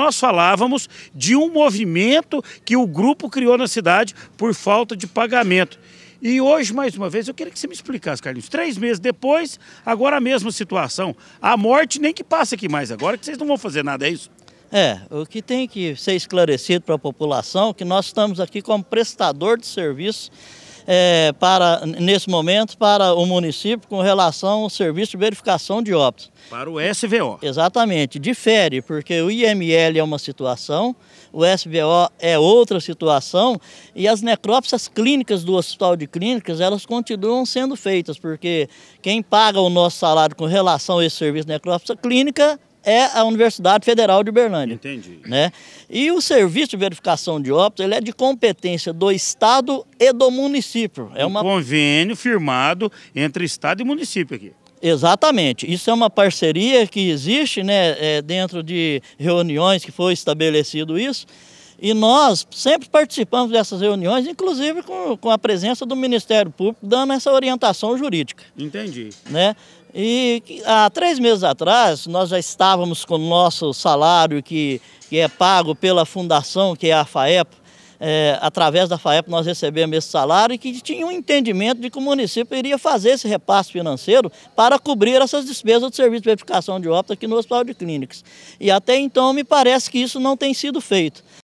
Nós falávamos de um movimento que o grupo criou na cidade por falta de pagamento. E hoje, mais uma vez, eu queria que você me explicasse, Carlinhos. Três meses depois, agora a mesma situação. A morte nem que passa aqui mais agora, que vocês não vão fazer nada, é isso? É, o que tem que ser esclarecido para a população é que nós estamos aqui como prestador de serviço é, para, nesse momento para o município com relação ao serviço de verificação de óbitos. Para o SVO. Exatamente. Difere, porque o IML é uma situação, o SVO é outra situação e as necrópsias clínicas do Hospital de Clínicas, elas continuam sendo feitas, porque quem paga o nosso salário com relação a esse serviço de necrópsia clínica é a Universidade Federal de Uberlândia. Entendi. Né? E o serviço de verificação de óbitos ele é de competência do Estado e do município. É um convênio firmado entre Estado e município aqui. Exatamente. Isso é uma parceria que existe né, é, dentro de reuniões que foi estabelecido isso. E nós sempre participamos dessas reuniões, inclusive com, com a presença do Ministério Público, dando essa orientação jurídica. Entendi. Né? E há três meses atrás, nós já estávamos com o nosso salário, que, que é pago pela fundação, que é a FAEP, é, através da FAEP nós recebemos esse salário e que tinha um entendimento de que o município iria fazer esse repasse financeiro para cobrir essas despesas do serviço de verificação de óbito aqui no Hospital de Clínicas. E até então me parece que isso não tem sido feito.